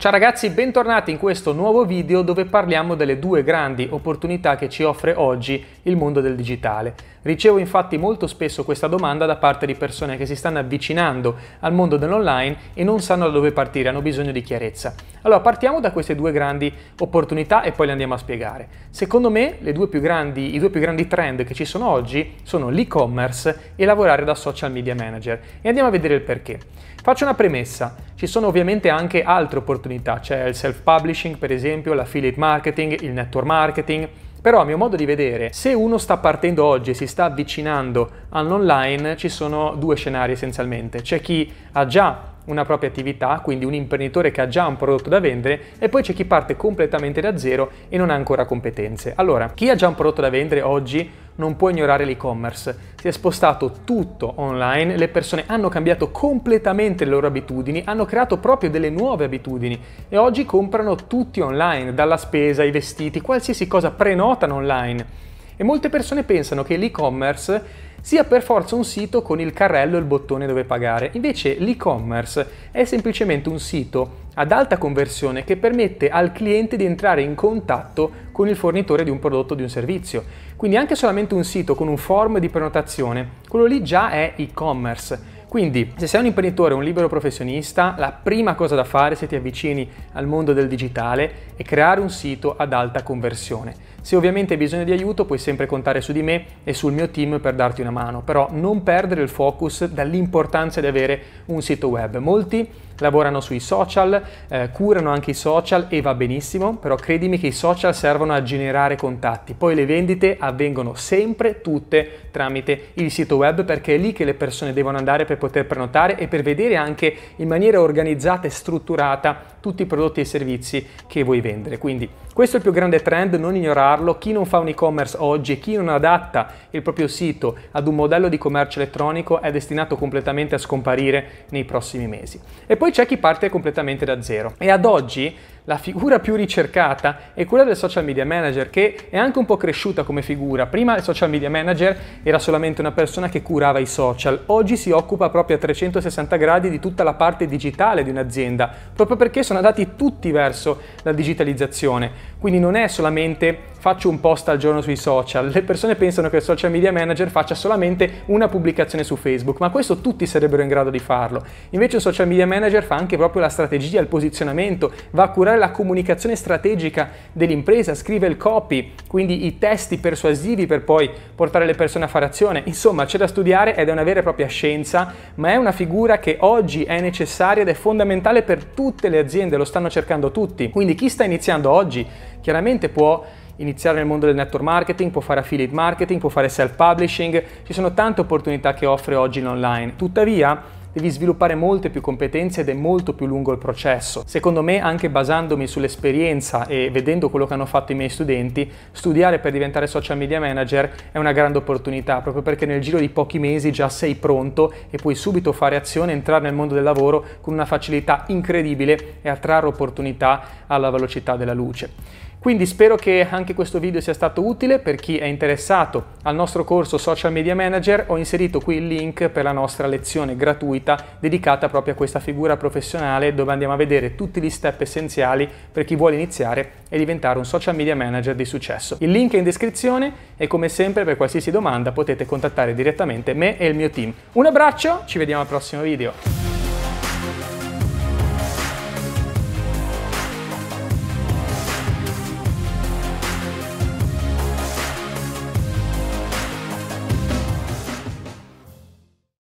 Ciao ragazzi, bentornati in questo nuovo video dove parliamo delle due grandi opportunità che ci offre oggi il mondo del digitale. Ricevo infatti molto spesso questa domanda da parte di persone che si stanno avvicinando al mondo dell'online e non sanno da dove partire, hanno bisogno di chiarezza. Allora partiamo da queste due grandi opportunità e poi le andiamo a spiegare. Secondo me due grandi, i due più grandi trend che ci sono oggi sono l'e-commerce e lavorare da social media manager e andiamo a vedere il perché. Faccio una premessa, ci sono ovviamente anche altre opportunità, c'è cioè il self-publishing per esempio, l'affiliate marketing, il network marketing, però a mio modo di vedere, se uno sta partendo oggi e si sta avvicinando all'online, ci sono due scenari essenzialmente. C'è chi ha già una propria attività, quindi un imprenditore che ha già un prodotto da vendere, e poi c'è chi parte completamente da zero e non ha ancora competenze. Allora, chi ha già un prodotto da vendere oggi non può ignorare l'e-commerce. Si è spostato tutto online, le persone hanno cambiato completamente le loro abitudini, hanno creato proprio delle nuove abitudini e oggi comprano tutti online, dalla spesa ai vestiti, qualsiasi cosa prenotano online. E molte persone pensano che l'e-commerce sia per forza un sito con il carrello e il bottone dove pagare. Invece l'e-commerce è semplicemente un sito ad alta conversione che permette al cliente di entrare in contatto con il fornitore di un prodotto o di un servizio. Quindi anche solamente un sito con un form di prenotazione, quello lì già è e-commerce. Quindi, se sei un imprenditore un libero professionista, la prima cosa da fare se ti avvicini al mondo del digitale è creare un sito ad alta conversione. Se ovviamente hai bisogno di aiuto puoi sempre contare su di me e sul mio team per darti una mano, però non perdere il focus dall'importanza di avere un sito web. Molti lavorano sui social, eh, curano anche i social e va benissimo, però credimi che i social servono a generare contatti, poi le vendite avvengono sempre tutte tramite il sito web perché è lì che le persone devono andare per poter prenotare e per vedere anche in maniera organizzata e strutturata tutti i prodotti e i servizi che vuoi vendere. Quindi questo è il più grande trend, non ignorarlo. Chi non fa un e-commerce oggi e chi non adatta il proprio sito ad un modello di commercio elettronico è destinato completamente a scomparire nei prossimi mesi. E poi c'è chi parte completamente da zero. E ad oggi la figura più ricercata è quella del social media manager, che è anche un po' cresciuta come figura. Prima il social media manager era solamente una persona che curava i social, oggi si occupa proprio a 360 gradi di tutta la parte digitale di un'azienda, proprio perché sono andati tutti verso la digitalizzazione. Quindi non è solamente faccio un post al giorno sui social, le persone pensano che il social media manager faccia solamente una pubblicazione su Facebook, ma questo tutti sarebbero in grado di farlo. Invece un social media manager fa anche proprio la strategia, il posizionamento, va a curare la comunicazione strategica dell'impresa, scrive il copy, quindi i testi persuasivi per poi portare le persone a fare azione. Insomma, c'è da studiare ed è una vera e propria scienza, ma è una figura che oggi è necessaria ed è fondamentale per tutte le aziende, lo stanno cercando tutti. Quindi chi sta iniziando oggi chiaramente può iniziare nel mondo del network marketing, può fare affiliate marketing, può fare self-publishing, ci sono tante opportunità che offre oggi l'online. Tuttavia, devi sviluppare molte più competenze ed è molto più lungo il processo. Secondo me, anche basandomi sull'esperienza e vedendo quello che hanno fatto i miei studenti, studiare per diventare social media manager è una grande opportunità, proprio perché nel giro di pochi mesi già sei pronto e puoi subito fare azione, entrare nel mondo del lavoro con una facilità incredibile e attrarre opportunità alla velocità della luce. Quindi spero che anche questo video sia stato utile per chi è interessato al nostro corso Social Media Manager. Ho inserito qui il link per la nostra lezione gratuita dedicata proprio a questa figura professionale dove andiamo a vedere tutti gli step essenziali per chi vuole iniziare e diventare un social media manager di successo. Il link è in descrizione e come sempre per qualsiasi domanda potete contattare direttamente me e il mio team. Un abbraccio, ci vediamo al prossimo video.